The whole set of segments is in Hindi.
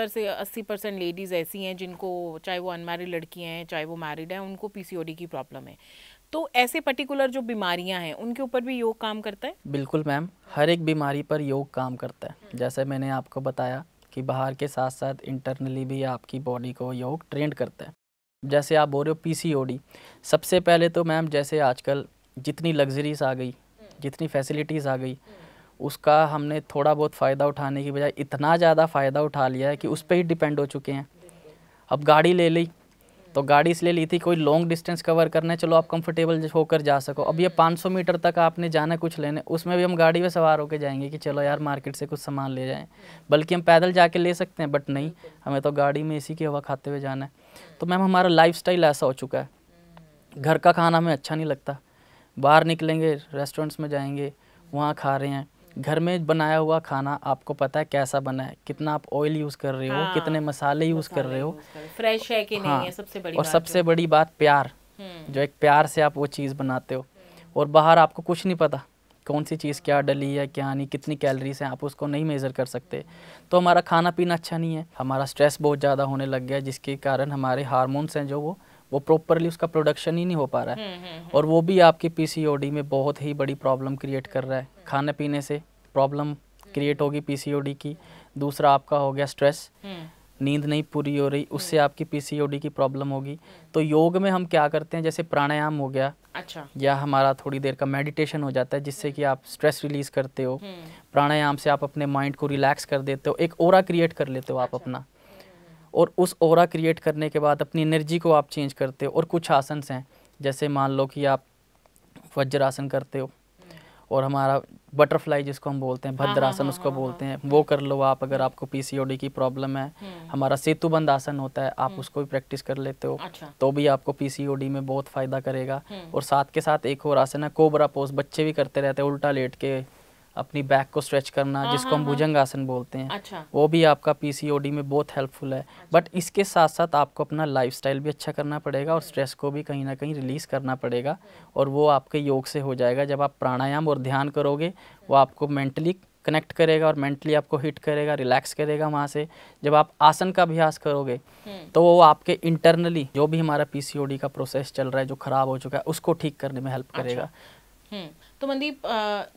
सत्तर से अस्सी परसेंट लेडीज़ ऐसी हैं जिनको चाहे वो अनमैरिड लड़कियाँ हैं चाहे वो मैरिड हैं उनको पीसीओडी की प्रॉब्लम है तो ऐसे पर्टिकुलर जो बीमारियां हैं उनके ऊपर भी योग काम करता है बिल्कुल मैम हर एक बीमारी पर योग काम करता है हम्म। जैसे मैंने आपको बताया कि बाहर के साथ साथ इंटरनली भी आपकी बॉडी को योग ट्रेंड करता है जैसे आप बोल रहे हो पीसीओडी सबसे पहले तो मैम जैसे आजकल जितनी लग्जरीज आ गई हम्म। जितनी फैसिलिटीज़ आ गई हम्म। उसका हमने थोड़ा बहुत फ़ायदा उठाने की बजाय इतना ज़्यादा फ़ायदा उठा लिया है कि उस पर ही डिपेंड हो चुके हैं अब गाड़ी ले ली तो गाड़ी इसलिए ली थी कोई लॉन्ग डिस्टेंस कवर करने चलो आप कंफर्टेबल होकर जा सको अब ये 500 मीटर तक आपने जाना कुछ लेने उसमें भी हम गाड़ी में सवार होकर जाएंगे कि चलो यार मार्केट से कुछ सामान ले जाएं बल्कि हम पैदल जाके ले सकते हैं बट नहीं हमें तो गाड़ी में इसी की हवा खाते हुए जाना है तो मैम हमारा लाइफ ऐसा हो चुका है घर का खाना हमें अच्छा नहीं लगता बाहर निकलेंगे रेस्टोरेंट्स में जाएंगे वहाँ खा रहे हैं घर में बनाया हुआ खाना आपको पता है कैसा बना है कितना आप ऑयल यूज कर रहे हो हाँ, कितने मसाले यूज कर रहे हो फ्रेश है कि हाँ, नहीं है सबसे बड़ी और सबसे बड़ी बात प्यार हम्म। जो एक प्यार से आप वो चीज़ बनाते हो और बाहर आपको कुछ नहीं पता कौन सी चीज़ क्या डली है क्या नहीं कितनी कैलरीज हैं आप उसको नहीं मेज़र कर सकते तो हमारा खाना पीना अच्छा नहीं है हमारा स्ट्रेस बहुत ज़्यादा होने लग गया जिसके कारण हमारे हारमोन्स हैं जो वो वो प्रॉपरली उसका प्रोडक्शन ही नहीं हो पा रहा है हम्म, हम्म, और वो भी आपकी पीसीओडी में बहुत ही बड़ी प्रॉब्लम क्रिएट कर रहा है खाने पीने से प्रॉब्लम क्रिएट होगी पीसीओडी की दूसरा आपका हो गया स्ट्रेस हम्म। नींद नहीं पूरी हो रही उससे हम्म। आपकी पीसीओडी की प्रॉब्लम होगी तो योग में हम क्या करते हैं जैसे प्राणायाम हो गया अच्छा या हमारा थोड़ी देर का मेडिटेशन हो जाता है जिससे हम्म। कि आप स्ट्रेस रिलीज करते हो प्राणायाम से आप अपने माइंड को रिलैक्स कर देते हो एक ओरा क्रिएट कर लेते हो आप अच्छा। अपना और उस ओरा क्रिएट करने के बाद अपनी एनर्जी को आप चेंज करते हो और कुछ आसन हैं जैसे मान लो कि आप वज्रासन करते हो और हमारा बटरफ्लाई जिसको हम बोलते हैं हाँ, हाँ, भद्रासन हाँ, उसको हाँ, बोलते हैं वो कर लो आप अगर आपको पीसीओडी की प्रॉब्लम है हम्म। हमारा सेतुबंद आसन होता है आप हम्म। उसको भी प्रैक्टिस कर लेते हो अच्छा। तो भी आपको पीसीओडी में बहुत फायदा करेगा हम्म। और साथ के साथ एक और आसन है कोबरा पोज बच्चे भी करते रहते हैं उल्टा लेट के अपनी बैक को स्ट्रेच करना हाँ, जिसको हाँ, हम हाँ। भुजंग आसन बोलते हैं अच्छा। वो भी आपका पीसीओडी में बहुत हेल्पफुल है अच्छा। बट इसके साथ साथ आपको अपना लाइफस्टाइल भी अच्छा करना पड़ेगा और स्ट्रेस को भी कहीं ना कहीं रिलीज करना पड़ेगा और वो आपके योग से हो जाएगा जब आप प्राणायाम और ध्यान करोगे वो आपको मेंटली कनेक्ट करेगा और मेंटली आपको हिट करेगा रिलैक्स करेगा वहाँ से जब आप आसन का अभ्यास करोगे हम्म। तो वो आपके इंटरनली जो भी हमारा पीसीओडी का प्रोसेस चल रहा है जो खराब हो चुका है उसको ठीक करने में हेल्प करेगा अच्छा। हम्म, तो मनदीप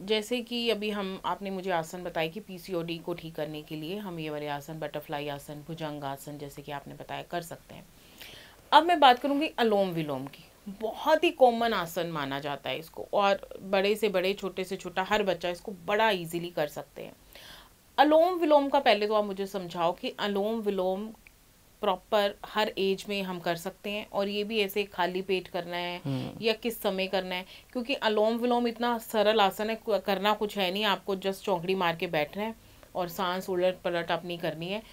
जैसे कि अभी हम आपने मुझे आसन बताए कि पीसीओडी को ठीक करने के लिए हम ये वाले आसन बटरफ्लाई आसन भुजंग आसन जैसे कि आपने बताया कर सकते हैं अब मैं बात करूँगी अलोम विलोम की बहुत ही कॉमन आसन माना जाता है इसको और बड़े से बड़े छोटे से छोटा हर बच्चा इसको बड़ा ईजिली कर सकते हैं अलोम विलोम का पहले तो आप मुझे समझाओ कि अलोम विलोम प्रॉपर हर एज में हम कर सकते हैं और ये भी ऐसे खाली पेट करना है हम्म। या किस समय करना है क्योंकि अलोम विलोम इतना सरल आसन है करना कुछ है नहीं आपको जस्ट चौकड़ी मार के बैठना है और सांस उलट पलट अपनी करनी है